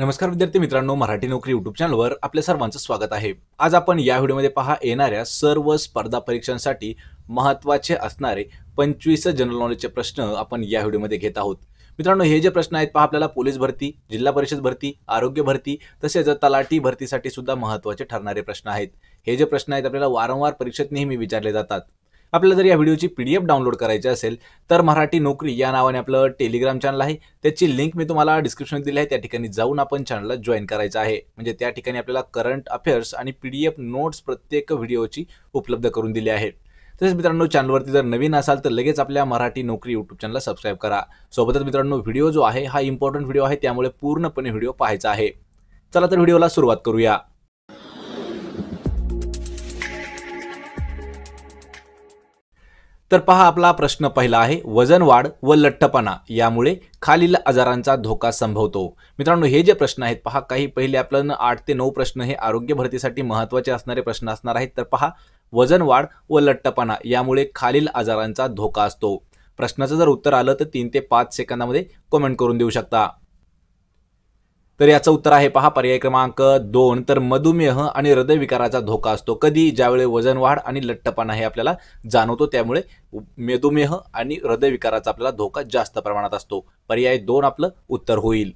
नमस्कार विद्यार्थी मित्रांनो मराठी नोकरी युट्यूब चॅनलवर आपल्या सर्वांचं स्वागत आहे आज आपण या व्हिडिओमध्ये पहा येणाऱ्या सर्व स्पर्धा परीक्षांसाठी महत्त्वाचे असणारे पंचवीस जनरल नॉलेजचे प्रश्न आपण या व्हिडिओमध्ये घेत आहोत मित्रांनो हे जे प्रश्न आहेत पहा आपल्याला पोलीस भरती जिल्हा परिषद भरती आरोग्य भरती तसेच तलाठी भरतीसाठी सुद्धा महत्त्वाचे ठरणारे प्रश्न आहेत हे जे प्रश्न आहेत आपल्याला वारंवार परीक्षेत नेहमी विचारले जातात आपल्याला जर या व्हिडिओची पी डी एफ डाउनलोड करायची असेल तर मराठी नोकरी या नावाने आपलं टेलिग्राम चॅनल आहे त्याची लिंक मी तुम्हाला डिस्क्रिप्शन दिली आहे त्या ठिकाणी जाऊन आपण चॅनलला जॉईन करायचं आहे म्हणजे त्या ठिकाणी आपल्याला करंट अफेअर्स आणि पी डी एफ नोट्स प्रत्येक व्हिडिओची उपलब्ध करून दिली आहे तसेच मित्रांनो चॅनलवरती जर नवीन असाल तर लगेच आपल्या मराठी नोकरी यूट्यूब चॅनलला सबस्क्राईब करा सोबतच मित्रांनो व्हिडिओ जो आहे हा इम्पॉर्टंट व्हिडिओ आहे त्यामुळे पूर्णपणे व्हिडिओ पाहायचा आहे चला तर व्हिडिओला सुरुवात करूया तर पहा आपला प्रश्न पहिला आहे वजन वाढ व लठ्ठपणा यामुळे खालील आजारांचा धोका संभवतो मित्रांनो हे जे प्रश्न आहेत पहा काही पहिले आपल्याला आठ ते नऊ प्रश्न हे आरोग्य भरतीसाठी महत्त्वाचे असणारे प्रश्न असणार आहेत तर पहा वजन वाढ व लठ्ठपणा यामुळे खालील आजारांचा धोका असतो प्रश्नाचं जर उत्तर आलं तर तीन ते पाच सेकंदामध्ये कमेंट करून देऊ शकता तर याचं उत्तर आहे पहा पर्याय क्रमांक दोन तर मधुमेह आणि हृदयविकाराचा धोका असतो कधी ज्यावेळी वजन वाढ आणि लठ्ठपणा हे आपल्याला जाणवतो त्यामुळे मधुमेह आणि हृदयविकाराचा आपल्याला धोका जास्त प्रमाणात असतो पर्याय दोन आपलं उत्तर होईल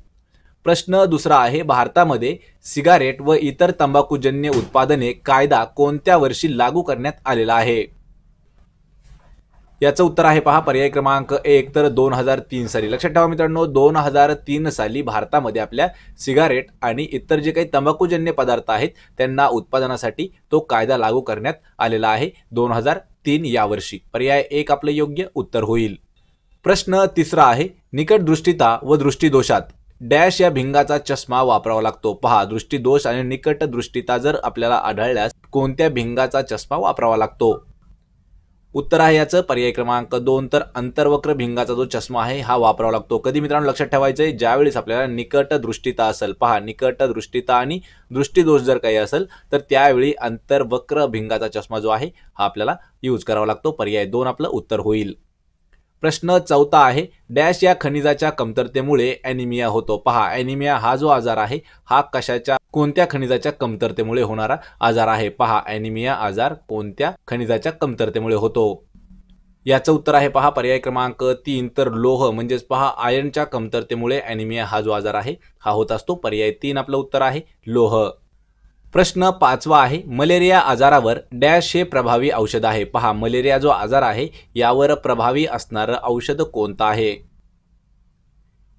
प्रश्न दुसरा आहे भारतामध्ये सिगारेट व इतर तंबाखूजन्य उत्पादने कायदा कोणत्या वर्षी लागू करण्यात आलेला आहे याचं उत्तर आहे पहा पर्याय क्रमांक एक तर दोन हजार तीन साली लक्षात ठेवा मित्रांनो दोन हजार तीन साली भारतामध्ये आपल्या सिगारेट आणि इतर जे काही तंबाखूजन्य पदार्थ आहेत त्यांना उत्पादनासाठी तो कायदा लागू करण्यात आलेला आहे दोन हजार तीन यावर्षी पर्याय एक आपलं योग्य उत्तर होईल प्रश्न तिसरा आहे निकटदृष्टीता व दृष्टीदोषात डॅश या भिंगाचा चष्मा वापरावा लागतो पहा दृष्टीदोष आणि निकट दृष्टीता जर आपल्याला आढळल्यास कोणत्या भिंगाचा चष्मा वापरावा लागतो उत्तर आहे याचं पर्याय क्रमांक दोन तर अंतर्वक्र भिंगाचा जो चष्मा आहे हा वापरावा लागतो कधी मित्रांनो लक्षात ठेवायचं आहे ज्यावेळेस आपल्याला निकट दृष्टिता असेल पहा निकट दृष्टिता आणि दृष्टीदोष जर काही असेल तर त्यावेळी अंतर्वक्र भिंगाचा चष्मा जो आहे हा आपल्याला यूज करावा लागतो पर्याय दोन आपलं उत्तर होईल प्रश्न चौथा आहे डॅश या खनिजाच्या कमतरतेमुळे ॲनिमिया होतो पहा ॲनिमिया हा जो आजार आहे हा कशाच्या कोणत्या खनिजाच्या कमतरतेमुळे होणारा आजार आहे पहा ॲनिमिया आजार कोणत्या खनिजाच्या कमतरतेमुळे होतो याचं उत्तर आहे पहा पर्याय क्रमांक तीन तर लोह म्हणजेच पहा आयर्नच्या कमतरतेमुळे ॲनिमिया हा जो आजार आहे हा होत असतो पर्याय तीन आपलं उत्तर आहे लोह प्रश्न पाचवा आहे मलेरिया आजारावर डॅश हे प्रभावी औषध आहे पहा मलेरिया जो आजार आहे यावर प्रभावी असणारं औषध कोणतं आहे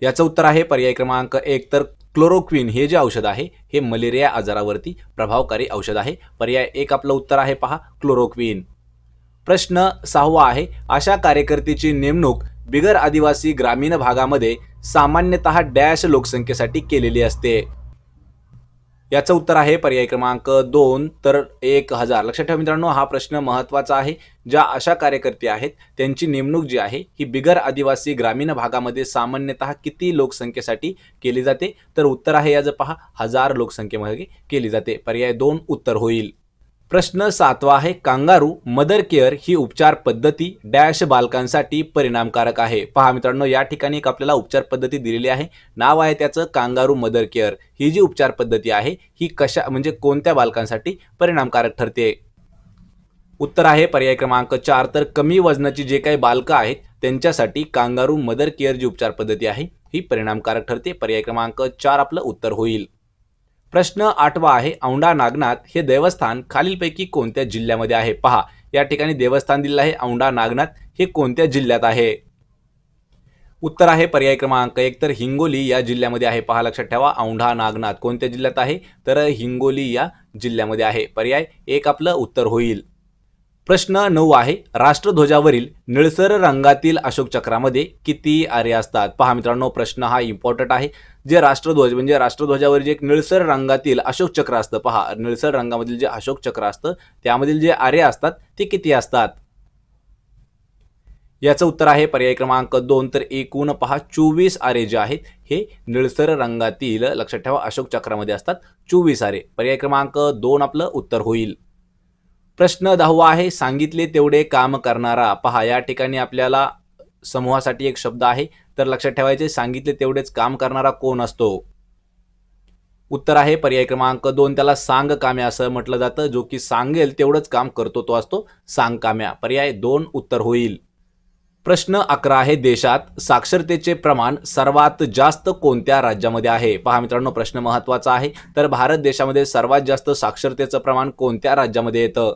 याचं उत्तर आहे पर्याय क्रमांक एक तर क्लोरोक्विन हे जे औषध आहे हे मलेरिया आजारावरती प्रभावकारी औषध आहे पर्याय एक आपलं उत्तर आहे पहा क्लोरोक्विन प्रश्न सहावा आहे अशा कार्यकर्तीची नेमणूक बिगर आदिवासी ग्रामीण भागामध्ये सामान्यत डॅश लोकसंख्येसाठी केलेली असते याचं उत्तर आहे पर्याय क्रमांक दोन तर एक हजार लक्षात ठेवा मित्रांनो हा प्रश्न महत्त्वाचा आहे ज्या अशा कार्यकर्ते आहेत त्यांची नेमणूक जी आहे ही बिगर आदिवासी ग्रामीण भागामध्ये सामान्यतः किती लोकसंख्येसाठी केली जाते तर उत्तर आहे याचं पहा हजार लोकसंख्येमध्ये केली जाते पर्याय दोन उत्तर होईल प्रश्न सातवा आहे कांगारू मदर केअर ही उपचार पद्धती डॅश बालकांसाठी परिणामकारक आहे पहा मित्रांनो या ठिकाणी एक आपल्याला उपचार पद्धती दिलेली आहे नाव आहे त्याचं कांगारू मदर केअर ही जी उपचार पद्धती आहे ही कशा म्हणजे कोणत्या बालकांसाठी परिणामकारक ठरते उत्तर आहे पर्याय क्रमांक चार तर कमी वजनाची जे काही बालकं आहेत त्यांच्यासाठी कांगारू मदर केअर जी उपचार पद्धती आहे ही परिणामकारक ठरते पर्याय क्रमांक चार आपलं उत्तर होईल प्रश्न आठवा आहे औंढा नागनाथ हे देवस्थान खालीलपैकी कोणत्या जिल्ह्यामध्ये आहे पहा या ठिकाणी देवस्थान दिलेलं आहे औंढा नागनाथ हे कोणत्या जिल्ह्यात आहे उत्तर आहे पर्याय क्रमांक एक तर हिंगोली या जिल्ह्यामध्ये आहे पहा लक्षात ठेवा औंढा नागनाथ कोणत्या जिल्ह्यात आहे तर हिंगोली या जिल्ह्यामध्ये आहे पर्याय एक आपलं उत्तर होईल प्रश्न नऊ आहे राष्ट्रध्वजावरील निळसर रंगातील अशोक चक्रामध्ये किती आरे असतात पहा मित्रांनो प्रश्न हा इम्पॉर्टंट आहे जे राष्ट्रध्वज म्हणजे राष्ट्रध्वजावर जे एक निळसर रंगातील अशोक चक्र असतं पहा निळसर रंगामधील जे अशोक चक्र असतं त्यामधील जे आरे असतात ते किती असतात याचं उत्तर आहे पर्याय क्रमांक दोन तर एकूण पहा चोवीस आरे जे आहेत हे निळसर रंगातील लक्षात ठेवा अशोक चक्रामध्ये असतात चोवीस आरे पर्याय क्रमांक दोन आपलं उत्तर होईल प्रश्न दहावा आहे सांगितले तेवढे काम करणारा पहा या ठिकाणी आपल्याला समूहासाठी एक शब्द आहे तर लक्षात ठेवायचे सांगितले तेवढेच काम करणारा कोण असतो उत्तर आहे पर्याय क्रमांक दोन त्याला सांग काम्या असं म्हटलं जातं जो की सांगेल तेवढंच काम करतो तो असतो सांग काम्या पर्याय दोन उत्तर होईल प्रश्न अकरा आहे देशात साक्षरतेचे प्रमाण सर्वात जास्त कोणत्या राज्यामध्ये आहे पहा मित्रांनो प्रश्न महत्त्वाचा आहे तर भारत देशामध्ये सर्वात जास्त साक्षरतेचं प्रमाण कोणत्या राज्यामध्ये येतं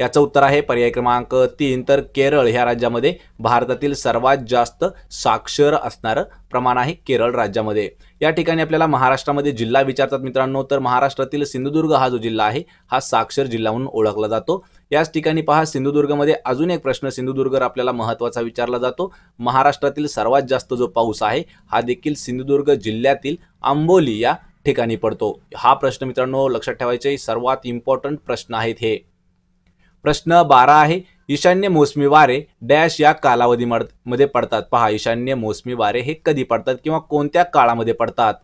याचं उत्तर आहे पर्याय क्रमांक तीन तर केरळ ह्या राज्यामध्ये भारतातील सर्वात जास्त साक्षर असणारं प्रमाण आहे केरळ राज्यामध्ये या ठिकाणी आपल्याला महाराष्ट्रामध्ये जिल्हा विचारतात मित्रांनो तर महाराष्ट्रातील सिंधुदुर्ग हा जो जिल्हा आहे हा साक्षर जिल्हा म्हणून ओळखला जातो याच ठिकाणी पहा सिंधुदुर्गमध्ये अजून एक प्रश्न सिंधुदुर्ग आपल्याला महत्त्वाचा विचारला जातो महाराष्ट्रातील सर्वात जास्त जो पाऊस आहे हा देखील सिंधुदुर्ग जिल्ह्यातील आंबोली या ठिकाणी पडतो हा प्रश्न मित्रांनो लक्षात ठेवायचे सर्वात इम्पॉर्टंट प्रश्न आहेत हे प्रश्न बारा आहे ईशान्य मोसमी वारे डॅश या कालावधी मध्ये पडतात पहा ईशान्य मोसमी वारे हे कधी पडतात किंवा कोणत्या काळामध्ये पडतात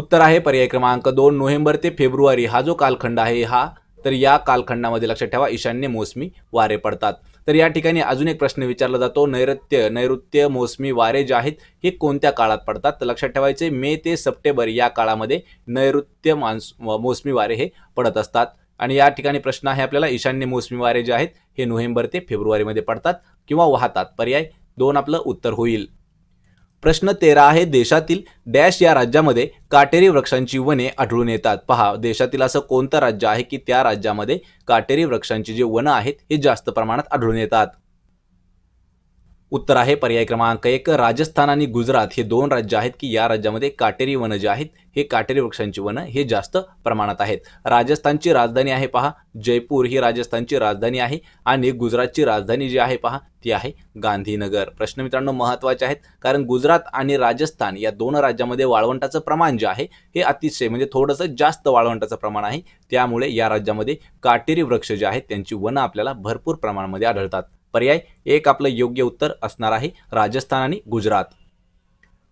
उत्तर आहे पर्याय क्रमांक दोन नोव्हेंबर ते फेब्रुवारी हा जो कालखंड आहे हा तर या कालखंडामध्ये लक्षात ठेवा ईशान्य मोसमी वारे पडतात तर या ठिकाणी अजून एक प्रश्न विचारला जातो नैऋत्य नैऋत्य मोसमी वारे जे आहेत हे कोणत्या काळात पडतात तर लक्षात ठेवायचे मे ते सप्टेंबर या काळामध्ये नैऋत्य मान्स मोसमी वारे हे पडत असतात आणि या ठिकाणी प्रश्न आहे आपल्याला ईशान्य मोसमी वारे जे आहेत हे नोव्हेंबर ते फेब्रुवारीमध्ये पडतात किंवा वाहतात पर्याय दोन आपलं उत्तर होईल प्रश्न तेरा आहे देशातील डॅश या राज्यामध्ये काटेरी वृक्षांची वने आढळून येतात पहा देशातील असं कोणतं राज्य आहे की त्या राज्यामध्ये काटेरी वृक्षांची जे वनं आहेत हे जास्त प्रमाणात आढळून येतात उत्तर आहे पर्याय क्रमांक एक राजस्थान आणि गुजरात हे दोन राज्य आहेत की या राज्यामध्ये काटेरी वनं जे आहेत हे काटेरी वृक्षांची वनं हे जास्त प्रमाणात आहेत राजस्थानची राजधानी आहे पहा जयपूर ही राजस्थानची राजधानी आहे आणि गुजरातची राजधानी जी आहे पहा ती आहे गांधीनगर प्रश्न मित्रांनो महत्त्वाचे आहेत कारण गुजरात आणि राजस्थान या दोन राज्यामध्ये वाळवंटाचं प्रमाण जे आहे हे अतिशय म्हणजे थोडंसं जास्त वाळवंटाचं प्रमाण आहे त्यामुळे या राज्यामध्ये काटेरी वृक्ष जे आहेत त्यांची वनं आपल्याला भरपूर प्रमाणामध्ये आढळतात पर्याय एक आपलं योग्य उत्तर असणार आहे राजस्थान आणि गुजरात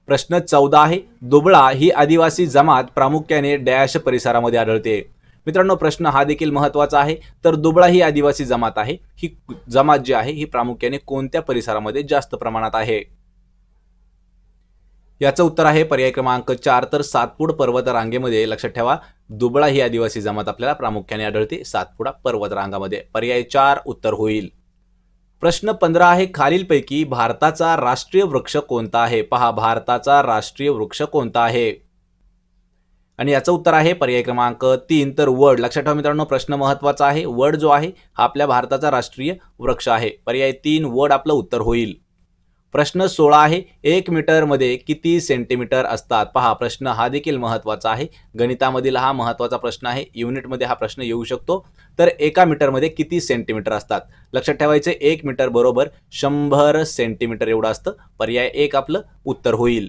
प्रश्न चौदा आहे दुबळा ही आदिवासी जमात प्रामुख्याने डॅश परिसरामध्ये आढळते मित्रांनो प्रश्न हा देखील महत्वाचा आहे तर दुबळा ही आदिवासी जमात आहे ही जमात जी आहे ही प्रामुख्याने कोणत्या परिसरामध्ये जास्त प्रमाणात आहे याचं उत्तर आहे पर्याय क्रमांक चार तर सातपूड पर्वत रांगेमध्ये लक्षात ठेवा दुबळा ही आदिवासी जमात आपल्याला प्रामुख्याने आढळते सातपुडा पर्वतरांगामध्ये पर्याय चार उत्तर होईल प्रश्न पंधरा आहे खालीलपैकी भारताचा राष्ट्रीय वृक्ष कोणता आहे पहा भारताचा राष्ट्रीय वृक्ष कोणता आहे आणि याचं उत्तर आहे पर्याय क्रमांक तीन तर वड लक्षात ठेवा मित्रांनो प्रश्न महत्त्वाचा आहे वड जो आहे हा आपल्या भारताचा राष्ट्रीय वृक्ष आहे पर्याय तीन वड आपलं उत्तर होईल प्रश्न सोळा आहे एक मीटरमध्ये किती सेंटीमीटर असतात पहा प्रश्न हा देखील महत्त्वाचा आहे गणितामधील हा महत्त्वाचा प्रश्न आहे युनिटमध्ये हा प्रश्न येऊ शकतो तर एका मीटरमध्ये किती सेंटीमीटर असतात लक्षात ठेवायचे एक मीटर बरोबर शंभर सेंटीमीटर एवढं असतं पर्याय एक आपलं उत्तर होईल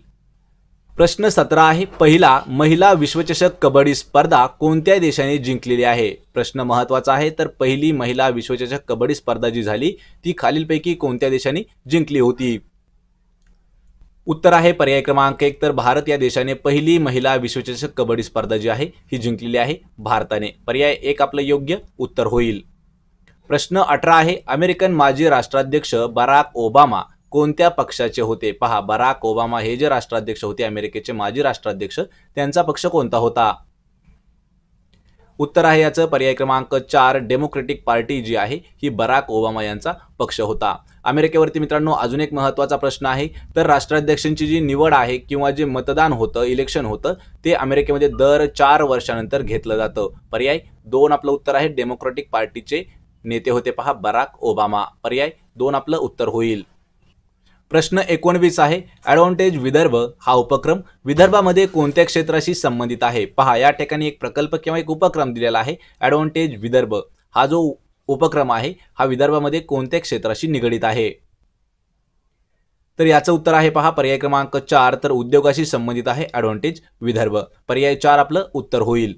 प्रश्न सतरा आहे पहिला महिला विश्वचषक कबड्डी स्पर्धा कोणत्या देशाने जिंकलेली आहे प्रश्न महत्त्वाचा आहे तर पहिली महिला विश्वचषक कबड्डी स्पर्धा जी झाली ती खालीलपैकी कोणत्या देशाने जिंकली होती उत्तर आहे पर्याय क्रमांक एक तर भारत या देशाने पहिली महिला विश्वचषक कबड्डी स्पर्धा जी आहे ही जिंकलेली आहे भारताने पर्याय एक आपलं योग्य उत्तर होईल प्रश्न अठरा आहे अमेरिकन माजी राष्ट्राध्यक्ष बराक ओबामा कोणत्या पक्षाचे होते पहा बराक ओबामा हे जे राष्ट्राध्यक्ष होते अमेरिकेचे माजी राष्ट्राध्यक्ष त्यांचा पक्ष कोणता होता उत्तर आहे याचं पर्याय क्रमांक चार डेमोक्रेटिक पार्टी जी आहे ही बराक ओबामा यांचा पक्ष होता अमेरिकेवरती मित्रांनो अजून एक महत्त्वाचा प्रश्न आहे तर राष्ट्राध्यक्षांची जी निवड आहे किंवा जे मतदान होतं इलेक्शन होतं ते अमेरिकेमध्ये दर चार वर्षानंतर घेतलं जातं पर्याय दोन आपलं उत्तर आहे डेमोक्रेटिक पार्टीचे नेते होते पहा बराक ओबामा पर्याय दोन आपलं उत्तर होईल प्रश्न एकोणवीस आहे ॲडव्हान्टेज विदर्भ हा उपक्रम विदर्भामध्ये कोणत्या क्षेत्राशी संबंधित आहे पहा या ठिकाणी एक प्रकल्प किंवा एक उपक्रम दिलेला आहे ॲडव्हान्टेज विदर्भ हा जो उपक्रम आहे हा विदर्भामध्ये कोणत्या क्षेत्राशी निगडित आहे तर याचं उत्तर आहे पहा पर्याय क्रमांक चार तर उद्योगाशी संबंधित आहे ॲडव्हान्टेज विदर्भ पर्याय चार आपलं उत्तर होईल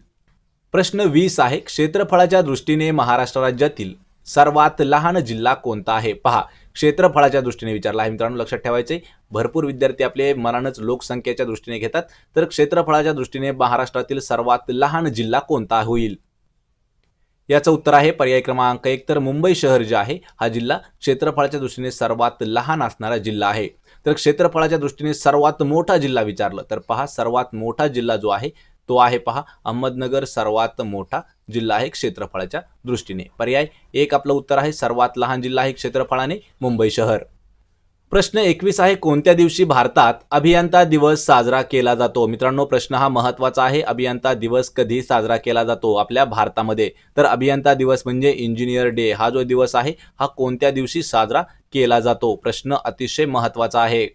प्रश्न वीस आहे क्षेत्रफळाच्या दृष्टीने महाराष्ट्र राज्यातील सर्वात लहान जिल्हा कोणता आहे पहा क्षेत्रफळाच्या दृष्टीने विचारला आहे मित्रांनो लक्षात ठेवायचे भरपूर विद्यार्थी आपले मनानच लोकसंख्येच्या दृष्टीने घेतात तर क्षेत्रफळाच्या दृष्टीने महाराष्ट्रातील सर्वात लहान जिल्हा कोणता होईल याचं उत्तर आहे पर्याय क्रमांक एक तर मुंबई शहर जे आहे हा जिल्हा क्षेत्रफळाच्या दृष्टीने सर्वात लहान असणारा जिल्हा आहे तर क्षेत्रफळाच्या दृष्टीने सर्वात मोठा जिल्हा विचारलं तर पहा सर्वात मोठा जिल्हा जो आहे तो आहे पहा अहमदनगर सर्वात मोठा जिल्हा आहे क्षेत्रफळाच्या दृष्टीने पर्याय एक आपलं उत्तर आहे सर्वात लहान जिल्हा आहे क्षेत्रफळाने मुंबई शहर प्रश्न एकवीस आहे कोणत्या दिवशी भारतात अभियंता दिवस साजरा केला जातो मित्रांनो प्रश्न हा महत्त्वाचा आहे अभियंता दिवस कधी साजरा केला जातो आपल्या भारतामध्ये तर अभियंता दिवस म्हणजे इंजिनियर डे हा जो दिवस आहे हा कोणत्या दिवशी साजरा केला जातो प्रश्न अतिशय महत्त्वाचा आहे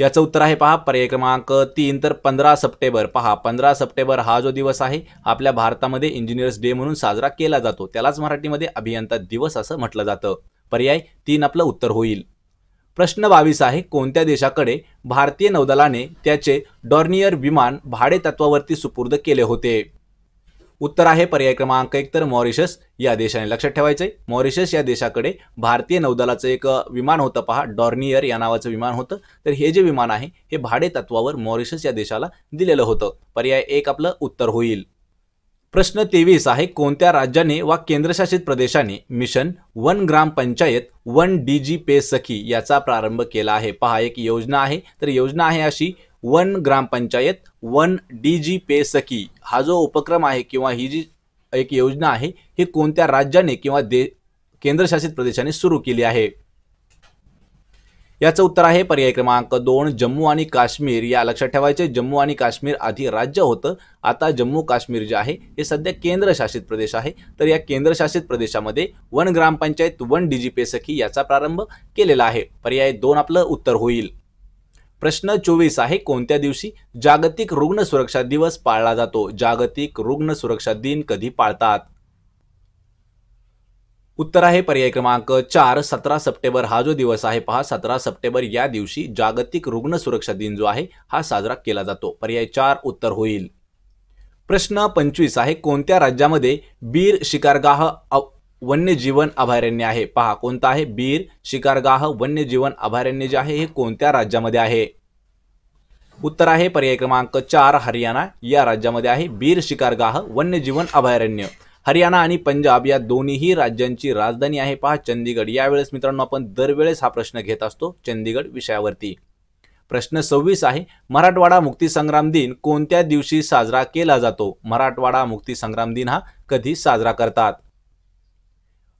याचं उत्तर आहे पहा पर्याय क्रमांक तीन तर पंधरा सप्टेंबर पहा पंधरा सप्टेंबर हा जो दिवस आहे आपल्या भारतामध्ये इंजिनियर्स डे म्हणून साजरा केला जातो त्यालाच मराठीमध्ये अभियंता दिवस असं म्हटलं जातं पर्याय तीन आपलं उत्तर होईल प्रश्न बावीस आहे कोणत्या देशाकडे भारतीय नौदलाने त्याचे डॉर्नियर विमान भाडे तत्वावरती सुपूर्द केले होते उत्तर आहे पर्याय क्रमांक एक तर मॉरिशस या देशाने लक्षात ठेवायचंय मॉरिशस या देशाकडे भारतीय नौदलाचं एक विमान होतं पहा डॉर्नियर या नावाचं विमान होतं तर हे जे विमान आहे हे भाडे तत्वावर मॉरिशस या देशाला दिलेलं होतं पर्याय एक आपलं उत्तर होईल प्रश्न तेवीस आहे कोणत्या राज्याने वा केंद्रशासित प्रदेशाने मिशन वन ग्राम panchayat one D G pay Sakhi याचा प्रारंभ केला आहे पहा एक योजना आहे तर योजना आहे अशी वन ग्रामपंचायत one D G pay Sakhi हा जो उपक्रम आहे किंवा ही जी एक योजना आहे ही कोणत्या राज्याने किंवा दे केंद्रशासित प्रदेशाने सुरू केली आहे याचं उत्तर आहे पर्याय क्रमांक दोन जम्मू आणि काश्मीर या लक्षात ठेवायचे जम्मू आणि काश्मीर आधी राज्य होतं आता जम्मू काश्मीर जे आहे हे सध्या केंद्रशासित प्रदेश आहे तर या केंद्रशासित प्रदेशामध्ये वन ग्रामपंचायत वन डीजीपी सखी याचा प्रारंभ केलेला आहे पर्याय दोन आपलं उत्तर होईल प्रश्न चोवीस आहे कोणत्या दिवशी जागतिक रुग्ण सुरक्षा दिवस पाळला जातो जागतिक रुग्ण सुरक्षा दिन कधी पाळतात उत्तर आहे पर्याय क्रमांक चार सतरा सप्टेंबर हा जो दिवस आहे पहा सतरा सप्टेंबर या दिवशी जागतिक रुग्ण सुरक्षा दिन जो आहे हा साजरा केला जातो पर्याय चार उत्तर होईल प्रश्न पंचवीस आहे कोणत्या राज्यामध्ये बीर शिकारगाह वन्यजीवन अभयारण्य आहे पहा कोणता आहे बीर शिकारगाह वन्यजीवन अभयारण्य जे आहे हे कोणत्या राज्यामध्ये आहे उत्तर आहे पर्याय क्रमांक चार हरियाणा या राज्यामध्ये आहे बीर शिकारगाह वन्यजीवन अभयारण्य हरियाणा आणि पंजाब या दोन्हीही राज्यांची राजधानी आहे पहा चंदीगड यावेळेस मित्रांनो आपण दरवेळेस हा प्रश्न घेत असतो चंदीगड विषयावरती प्रश्न सव्वीस आहे मराठवाडा मुक्तीसंग्राम दिन कोणत्या दिवशी साजरा केला जातो मराठवाडा मुक्तीसंग्राम दिन हा कधी साजरा करतात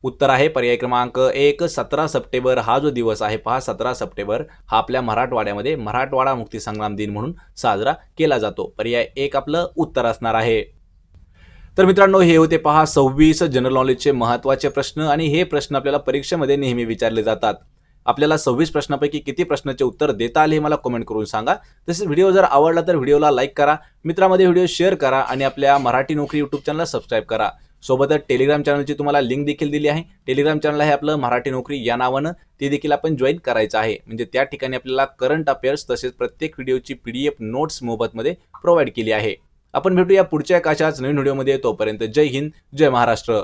उत्तर आहे पर्याय क्रमांक एक सतरा सप्टेंबर हा जो दिवस आहे पहा सतरा सप्टेंबर हा आपल्या मराठवाड्यामध्ये मराठवाडा मुक्तीसंग्राम दिन म्हणून साजरा केला जातो पर्याय एक आपलं उत्तर असणार आहे तर मित्रांनो हे होते पहा सव्वीस जनरल नॉलेजचे महत्त्वाचे प्रश्न आणि हे प्रश्न आपल्याला परीक्षेमध्ये नेहमी विचारले जातात आपल्याला सव्वीस प्रश्नापैकी किती प्रश्नाचे उत्तर देता आले हे मला कमेंट करून सांगा तसेच व्हिडिओ जर आवडला तर व्हिडिओला लाईक करा मित्रामध्ये व्हिडिओ शेअर करा आणि आपल्या मराठी नोकरी यूट्यूब चॅनलला सबस्क्राईब करा सोबतच टेलिग्राम चॅनलची तुम्हाला लिंक देखील दिली आहे टेलिग्राम चॅनल आहे आपलं मराठी नोकरी या नावानं ते देखील आपण जॉईन करायचं आहे म्हणजे त्या ठिकाणी आपल्याला करंट अफेअर्स तसेच प्रत्येक व्हिडिओची पी डी एफ नोट्स मोबतमध्ये प्रोव्हाइड केली आहे आपण भेटूया पुढच्या एकाच्याच नवीन व्हिडिओमध्ये तोपर्यंत जय हिंद जय महाराष्ट्र